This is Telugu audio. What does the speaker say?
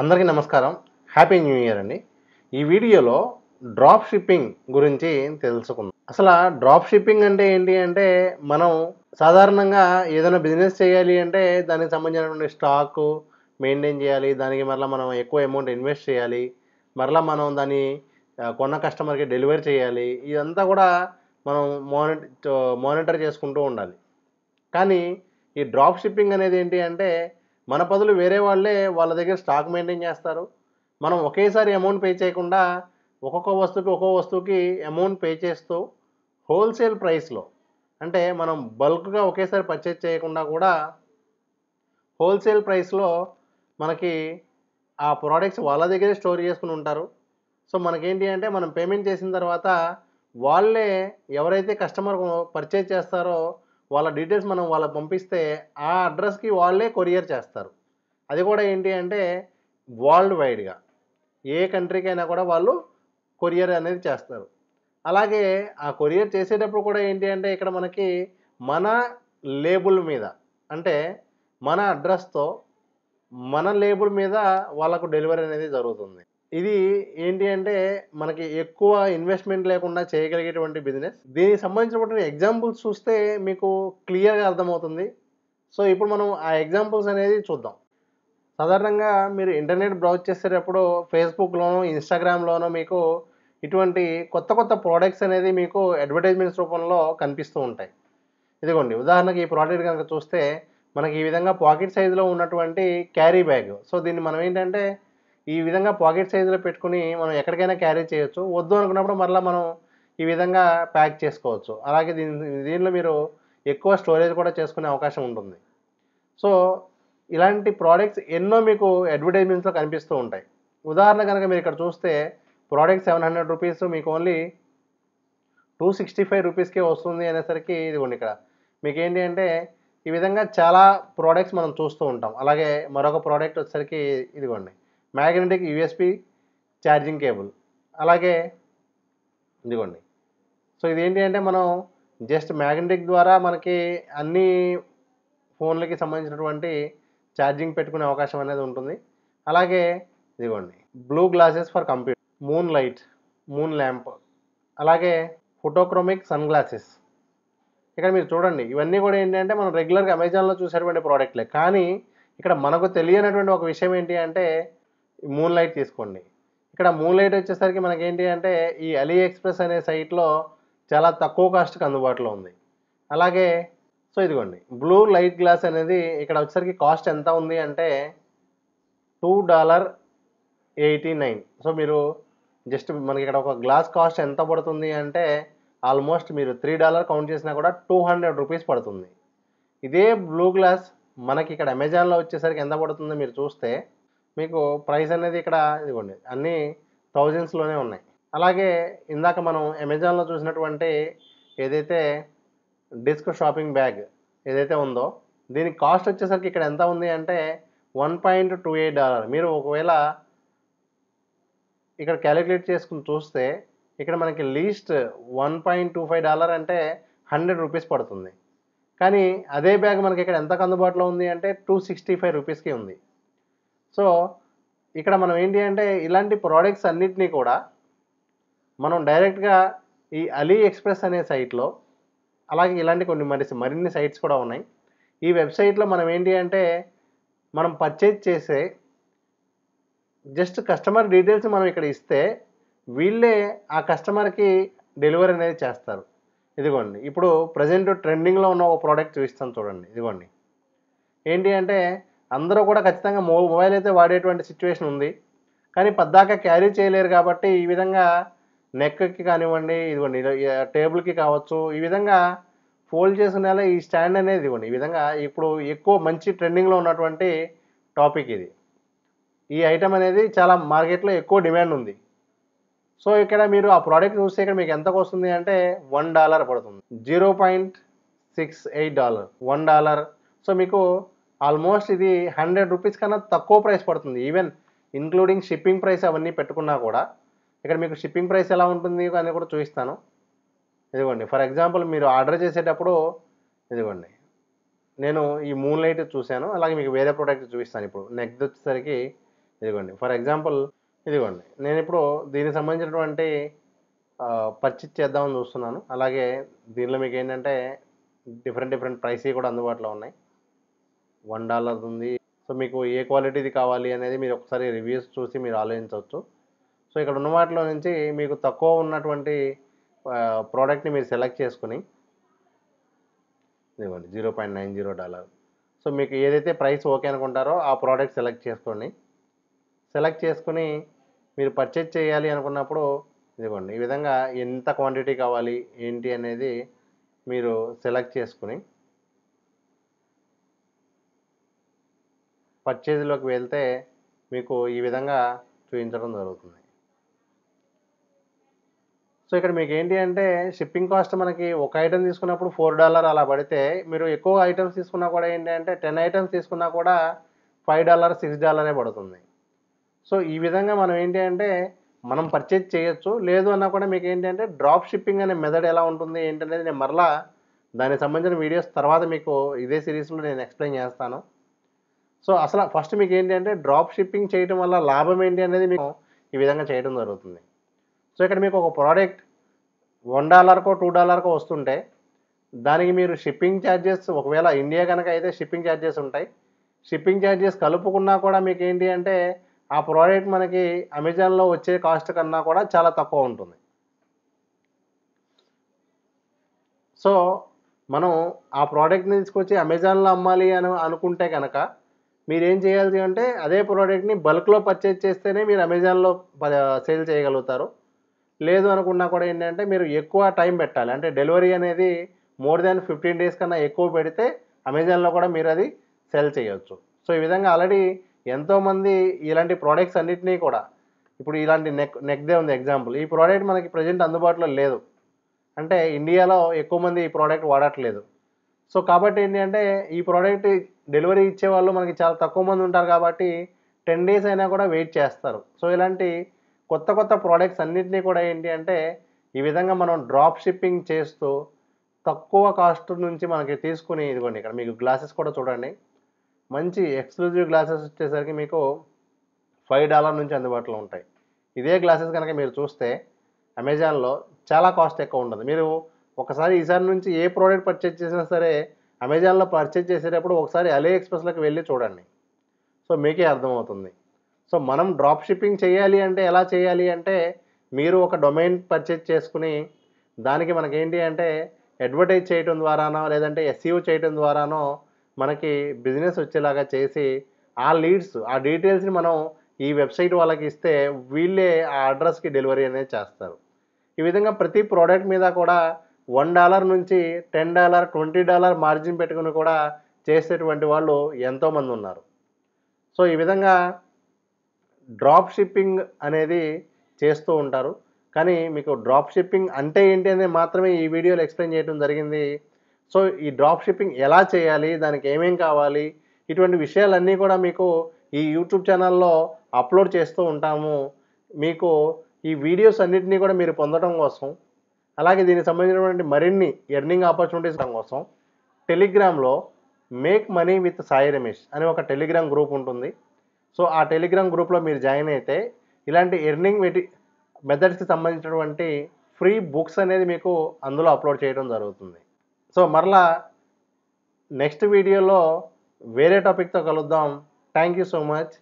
అందరికీ నమస్కారం హ్యాపీ న్యూ ఇయర్ అండి ఈ వీడియోలో డ్రాప్ షిప్పింగ్ గురించి తెలుసుకుందాం అసలు డ్రాప్ షిప్పింగ్ అంటే ఏంటి అంటే మనం సాధారణంగా ఏదైనా బిజినెస్ చేయాలి అంటే దానికి సంబంధించినటువంటి స్టాక్ మెయింటైన్ చేయాలి దానికి మరలా మనం ఎక్కువ అమౌంట్ ఇన్వెస్ట్ చేయాలి మరలా మనం దాన్ని కొన్న కస్టమర్కి డెలివరీ చేయాలి ఇదంతా కూడా మనం మానిటర్ మానిటర్ చేసుకుంటూ ఉండాలి కానీ ఈ డ్రాప్ షిప్పింగ్ అనేది ఏంటి అంటే మన పదులు వేరే వాళ్ళే వాళ్ళ దగ్గర స్టాక్ మెయింటైన్ చేస్తారు మనం ఒకేసారి అమౌంట్ పే చేయకుండా ఒక్కొక్క వస్తువుకి ఒక్కొక్క వస్తువుకి అమౌంట్ పే చేస్తూ హోల్సేల్ ప్రైస్లో అంటే మనం బల్క్గా ఒకేసారి పర్చేజ్ చేయకుండా కూడా హోల్సేల్ ప్రైస్లో మనకి ఆ ప్రోడక్ట్స్ వాళ్ళ దగ్గరే స్టోర్ చేసుకుని ఉంటారు సో మనకేంటి అంటే మనం పేమెంట్ చేసిన తర్వాత వాళ్ళే ఎవరైతే కస్టమర్ పర్చేజ్ చేస్తారో వాళ్ళ డీటెయిల్స్ మనం వాళ్ళకి పంపిస్తే ఆ అడ్రస్కి వాళ్ళే కొరియర్ చేస్తారు అది కూడా ఏంటి అంటే వరల్డ్ వైడ్గా ఏ కంట్రీకైనా కూడా వాళ్ళు కొరియర్ అనేది చేస్తారు అలాగే ఆ కొరియర్ చేసేటప్పుడు కూడా ఏంటి అంటే ఇక్కడ మనకి మన లేబుల్ మీద అంటే మన అడ్రస్తో మన లేబుల్ మీద వాళ్ళకు డెలివరీ అనేది జరుగుతుంది ఇది ఏంటి అంటే మనకి ఎక్కువ ఇన్వెస్ట్మెంట్ లేకుండా చేయగలిగేటువంటి బిజినెస్ దీనికి సంబంధించినటువంటి ఎగ్జాంపుల్స్ చూస్తే మీకు క్లియర్గా అర్థమవుతుంది సో ఇప్పుడు మనం ఆ ఎగ్జాంపుల్స్ అనేది చూద్దాం సాధారణంగా మీరు ఇంటర్నెట్ బ్రౌజ్ చేసేటప్పుడు ఫేస్బుక్లోనో ఇన్స్టాగ్రామ్లోనో మీకు ఇటువంటి కొత్త కొత్త ప్రోడక్ట్స్ అనేది మీకు అడ్వర్టైజ్మెంట్స్ రూపంలో కనిపిస్తూ ఉంటాయి ఇదిగోండి ఉదాహరణకి ఈ ప్రోడక్ట్ కనుక చూస్తే మనకి ఈ విధంగా పాకెట్ సైజులో ఉన్నటువంటి క్యారీ బ్యాగ్ సో దీన్ని మనం ఏంటంటే ఈ విధంగా పాకెట్ సైజులో పెట్టుకుని మనం ఎక్కడికైనా క్యారీ చేయవచ్చు వద్దు అనుకున్నప్పుడు మరలా మనం ఈ విధంగా ప్యాక్ చేసుకోవచ్చు అలాగే దీని దీనిలో మీరు ఎక్కువ స్టోరేజ్ కూడా చేసుకునే అవకాశం ఉంటుంది సో ఇలాంటి ప్రోడక్ట్స్ ఎన్నో మీకు అడ్వర్టైజ్మెంట్స్లో కనిపిస్తూ ఉంటాయి ఉదాహరణ కనుక మీరు ఇక్కడ చూస్తే ప్రోడక్ట్ సెవెన్ హండ్రెడ్ రూపీస్ మీకు ఓన్లీ టూ సిక్స్టీ ఫైవ్ రూపీస్కే వస్తుంది అనేసరికి ఇదిగోండి ఇక్కడ మీకు ఏంటి అంటే ఈ విధంగా చాలా ప్రోడక్ట్స్ మనం చూస్తూ ఉంటాం అలాగే మరొక ప్రోడక్ట్ వచ్చేసరికి ఇదిగోండి మ్యాగ్నెటిక్ యూఎస్పి ఛార్జింగ్ కేబుల్ అలాగే ఇదిగోండి సో ఇదేంటి అంటే మనం జస్ట్ మ్యాగ్నెటిక్ ద్వారా మనకి అన్ని ఫోన్లకి సంబంధించినటువంటి ఛార్జింగ్ పెట్టుకునే అవకాశం అనేది ఉంటుంది అలాగే ఇదిగోండి blue glasses for computer moon light moon lamp అలాగే ఫోటోక్రోమిక్ సన్ గ్లాసెస్ ఇక్కడ మీరు చూడండి ఇవన్నీ కూడా ఏంటంటే మనం రెగ్యులర్గా అమెజాన్లో చూసేటువంటి ప్రోడక్ట్లే కానీ ఇక్కడ మనకు తెలియనటువంటి ఒక విషయం ఏంటి అంటే మూన్ లైట్ తీసుకోండి ఇక్కడ మూన్ లైట్ వచ్చేసరికి మనకి ఏంటి అంటే ఈ అలీ ఎక్స్ప్రెస్ అనే సైట్లో చాలా తక్కువ కాస్ట్కి అందుబాటులో ఉంది అలాగే సో ఇదిగోండి బ్లూ లైట్ గ్లాస్ అనేది ఇక్కడ వచ్చేసరికి కాస్ట్ ఎంత ఉంది అంటే two dollar eighty nine so మీరు జస్ట్ మనకి ఇక్కడ ఒక గ్లాస్ కాస్ట్ ఎంత పడుతుంది అంటే ఆల్మోస్ట్ మీరు త్రీ డాలర్ కౌంట్ చేసినా కూడా టూ హండ్రెడ్ రూపీస్ పడుతుంది ఇదే బ్లూ గ్లాస్ మనకి ఇక్కడ అమెజాన్లో వచ్చేసరికి ఎంత పడుతుందో మీరు చూస్తే మీకు ప్రైస్ అనేది ఇక్కడ ఇదిగోండి అన్నీ థౌజండ్స్లోనే ఉన్నాయి అలాగే ఇందాక మనం అమెజాన్లో చూసినటువంటి ఏదైతే డిస్క్ షాపింగ్ బ్యాగ్ ఏదైతే ఉందో దీని కాస్ట్ వచ్చేసరికి ఇక్కడ ఎంత ఉంది అంటే one point two eight dollar మీరు ఒకవేళ ఇక్కడ క్యాలిక్యులేట్ చేసుకుని చూస్తే ఇక్కడ మనకి least one point two five dollar అంటే హండ్రెడ్ రూపీస్ పడుతుంది కానీ అదే బ్యాగ్ మనకి ఇక్కడ ఎంతకు అందుబాటులో ఉంది అంటే టూ సిక్స్టీ ఫైవ్ రూపీస్కి ఉంది సో ఇక్కడ మనం ఏంటి అంటే ఇలాంటి ప్రోడక్ట్స్ అన్నిటినీ కూడా మనం డైరెక్ట్గా ఈ అలీ ఎక్స్ప్రెస్ అనే సైట్లో అలాగే ఇలాంటి కొన్ని మరి మరిన్ని సైట్స్ కూడా ఉన్నాయి ఈ వెబ్సైట్లో మనం ఏంటి అంటే మనం పర్చేజ్ చేసే జస్ట్ కస్టమర్ డీటెయిల్స్ మనం ఇక్కడ ఇస్తే వీళ్ళే ఆ కస్టమర్కి డెలివరీ అనేది చేస్తారు ఇదిగోండి ఇప్పుడు ప్రజెంట్ ట్రెండింగ్లో ఉన్న ఒక ప్రోడక్ట్ చూపిస్తాను చూడండి ఇదిగోండి ఏంటి అంటే అందరూ కూడా ఖచ్చితంగా మొబైల్ అయితే వాడేటువంటి సిచ్యువేషన్ ఉంది కానీ పద్దాక క్యారీ చేయలేరు కాబట్టి ఈ విధంగా నెక్కి కానివ్వండి ఇదిగోండి టేబుల్కి కావచ్చు ఈ విధంగా ఫోల్డ్ చేసుకునేలా ఈ స్టాండ్ అనేది ఇదిగోండి ఈ విధంగా ఇప్పుడు ఎక్కువ మంచి ట్రెండింగ్లో ఉన్నటువంటి టాపిక్ ఇది ఈ ఐటమ్ అనేది చాలా మార్కెట్లో ఎక్కువ డిమాండ్ ఉంది సో ఇక్కడ మీరు ఆ ప్రోడక్ట్ చూస్తే ఇక్కడ మీకు ఎంతకు వస్తుంది అంటే వన్ డాలర్ పడుతుంది zero point six eight dollar one dollar so మీకు ఆల్మోస్ట్ ఇది హండ్రెడ్ రూపీస్ కన్నా తక్కువ ప్రైస్ పడుతుంది ఈవెన్ ఇంక్లూడింగ్ షిప్పింగ్ ప్రైస్ అవన్నీ పెట్టుకున్నా కూడా ఇక్కడ మీకు షిప్పింగ్ ప్రైస్ ఎలా ఉంటుంది అని కూడా చూపిస్తాను ఇదిగోండి ఫర్ ఎగ్జాంపుల్ మీరు ఆర్డర్ చేసేటప్పుడు ఇదిగోండి నేను ఈ మూన్ లైట్ చూశాను అలాగే మీకు వేరే ప్రోడక్ట్ చూపిస్తాను ఇప్పుడు నెక్స్ట్ వచ్చేసరికి ఇదిగోండి ఫర్ ఎగ్జాంపుల్ ఇదిగోండి నేను ఇప్పుడు దీనికి సంబంధించినటువంటి పర్చేజ్ చేద్దామని చూస్తున్నాను అలాగే దీనిలో మీకు ఏంటంటే డిఫరెంట్ డిఫరెంట్ ప్రైస్ కూడా అందుబాటులో ఉన్నాయి వన్ డాలర్ ఉంది సో మీకు ఏ క్వాలిటీది కావాలి అనేది మీరు ఒకసారి రివ్యూస్ చూసి మీరు ఆలోచించవచ్చు సో ఇక్కడ ఉన్న వాటిలో నుంచి మీకు తక్కువ ఉన్నటువంటి ప్రోడక్ట్ని మీరు సెలెక్ట్ చేసుకుని ఇదిగోండి zero point nine zero dollar so మీకు ఏదైతే ప్రైస్ ఓకే అనుకుంటారో ఆ ప్రోడక్ట్ సెలెక్ట్ చేసుకోండి సెలెక్ట్ చేసుకుని మీరు పర్చేజ్ చేయాలి అనుకున్నప్పుడు ఇదిగోండి ఈ విధంగా ఎంత క్వాంటిటీ కావాలి ఏంటి అనేది మీరు సెలెక్ట్ చేసుకుని పర్చేజ్లోకి వెళ్తే మీకు ఈ విధంగా చూపించడం జరుగుతుంది సో ఇక్కడ మీకు ఏంటి అంటే షిప్పింగ్ కాస్ట్ మనకి ఒక ఐటమ్ తీసుకున్నప్పుడు ఫోర్ డాలర్ అలా పడితే మీరు ఎక్కువ ఐటమ్స్ తీసుకున్నా కూడా ఏంటి అంటే టెన్ ఐటమ్స్ తీసుకున్నా కూడా ఫైవ్ డాలర్ సిక్స్ డాలరే పడుతుంది సో ఈ విధంగా మనం ఏంటి అంటే మనం పర్చేజ్ చేయొచ్చు లేదు అన్నా కూడా మీకు ఏంటి అంటే డ్రాప్ షిప్పింగ్ అనే మెథడ్ ఎలా ఉంటుంది ఏంటనేది నేను మరలా దానికి సంబంధించిన వీడియోస్ తర్వాత మీకు ఇదే సిరీస్లో నేను ఎక్స్ప్లెయిన్ చేస్తాను సో అసలు ఫస్ట్ మీకు ఏంటి అంటే డ్రాప్ షిప్పింగ్ చేయడం వల్ల లాభం ఏంటి అనేది మీకు ఈ విధంగా చేయడం జరుగుతుంది సో ఇక్కడ మీకు ఒక ప్రోడక్ట్ వన్ డాలర్కో టూ డాలర్కో వస్తుంటే దానికి మీరు షిప్పింగ్ ఛార్జెస్ ఒకవేళ ఇండియా కనుక అయితే షిప్పింగ్ ఛార్జెస్ ఉంటాయి షిప్పింగ్ ఛార్జెస్ కలుపుకున్నా కూడా మీకు ఏంటి అంటే ఆ ప్రోడక్ట్ మనకి అమెజాన్లో వచ్చే కాస్ట్ కన్నా కూడా చాలా తక్కువ ఉంటుంది సో మనం ఆ ప్రోడక్ట్ని తీసుకొచ్చి అమెజాన్లో అమ్మాలి అని అనుకుంటే కనుక మీరు ఏం చేయాల్సి అంటే అదే ప్రోడక్ట్ని బల్క్లో పర్చేజ్ చేస్తేనే మీరు అమెజాన్లో సేల్ చేయగలుగుతారు లేదు అనుకున్నా కూడా ఏంటంటే మీరు ఎక్కువ టైం పెట్టాలి అంటే డెలివరీ అనేది మోర్ దాన్ ఫిఫ్టీన్ డేస్ కన్నా ఎక్కువ పెడితే అమెజాన్లో కూడా మీరు అది సెల్ చేయవచ్చు సో ఈ విధంగా ఆల్రెడీ ఎంతోమంది ఇలాంటి ప్రోడక్ట్స్ అన్నిటినీ కూడా ఇప్పుడు ఇలాంటి నెక్ నెక్దే ఉంది ఎగ్జాంపుల్ ఈ ప్రోడక్ట్ మనకి ప్రజెంట్ అందుబాటులో లేదు అంటే ఇండియాలో ఎక్కువ మంది ఈ ప్రోడక్ట్ వాడట్లేదు సో కాబట్టి ఏంటంటే ఈ ప్రోడక్ట్ డెలివరీ ఇచ్చే వాళ్ళు మనకి చాలా తక్కువ మంది ఉంటారు కాబట్టి టెన్ డేస్ అయినా కూడా వెయిట్ చేస్తారు సో ఇలాంటి కొత్త కొత్త ప్రోడక్ట్స్ అన్నింటినీ కూడా ఏంటి అంటే ఈ విధంగా మనం డ్రాప్ షిప్పింగ్ చేస్తూ తక్కువ కాస్ట్ నుంచి మనకి తీసుకుని ఇదిగోండి ఇక్కడ మీకు గ్లాసెస్ కూడా చూడండి మంచి ఎక్స్క్లూజివ్ గ్లాసెస్ వచ్చేసరికి మీకు ఫైవ్ డాలర్ నుంచి అందుబాటులో ఉంటాయి ఇదే గ్లాసెస్ కనుక మీరు చూస్తే అమెజాన్లో చాలా కాస్ట్ ఎక్కువ ఉండదు మీరు ఒకసారి ఈసారి నుంచి ఏ ప్రోడక్ట్ పర్చేజ్ చేసినా సరే అమెజాన్లో పర్చేజ్ చేసేటప్పుడు ఒకసారి అలీ ఎక్స్ప్రెస్లోకి వెళ్ళి చూడండి సో మీకే అర్థమవుతుంది సో మనం డ్రాప్ షిప్పింగ్ చేయాలి అంటే ఎలా చేయాలి అంటే మీరు ఒక డొమైన్ పర్చేజ్ చేసుకుని దానికి మనకేంటి అంటే అడ్వర్టైజ్ చేయడం ద్వారానో లేదంటే ఎస్ఈ e చేయడం ద్వారానో మనకి బిజినెస్ వచ్చేలాగా చేసి ఆ లీడ్స్ ఆ డీటెయిల్స్ని మనం ఈ వెబ్సైట్ వాళ్ళకి ఇస్తే వీళ్ళే ఆ అడ్రస్కి డెలివరీ అనేది చేస్తారు ఈ విధంగా ప్రతి ప్రోడక్ట్ మీద కూడా వన్ డాలర్ నుంచి ten dollar twenty dollar margin పెట్టుకుని కూడా చేసేటువంటి వాళ్ళు ఎంతోమంది ఉన్నారు సో ఈ విధంగా డ్రాప్ షిప్పింగ్ అనేది చేస్తూ ఉంటారు కానీ మీకు డ్రాప్ షిప్పింగ్ అంటే ఏంటి అనేది మాత్రమే ఈ వీడియోలో ఎక్స్ప్లెయిన్ చేయడం జరిగింది సో ఈ డ్రాప్ షిప్పింగ్ ఎలా చేయాలి దానికి ఏమేం కావాలి ఇటువంటి విషయాలన్నీ కూడా మీకు ఈ యూట్యూబ్ ఛానల్లో అప్లోడ్ చేస్తూ ఉంటాము మీకు ఈ వీడియోస్ అన్నిటినీ కూడా మీరు పొందడం కోసం అలాగే దీనికి సంబంధించినటువంటి మరిన్ని ఎర్నింగ్ ఆపర్చునిటీస్ కోసం టెలిగ్రామ్లో make money with Sai Ramesh అని ఒక టెలిగ్రామ్ గ్రూప్ ఉంటుంది సో ఆ టెలిగ్రామ్ గ్రూప్లో మీరు జాయిన్ అయితే ఇలాంటి ఎర్నింగ్ మెటీ మెథడ్స్కి సంబంధించినటువంటి ఫ్రీ బుక్స్ అనేది మీకు అందులో అప్లోడ్ చేయడం జరుగుతుంది సో మరలా నెక్స్ట్ వీడియోలో వేరే టాపిక్తో కలుద్దాం థ్యాంక్ యూ సో మచ్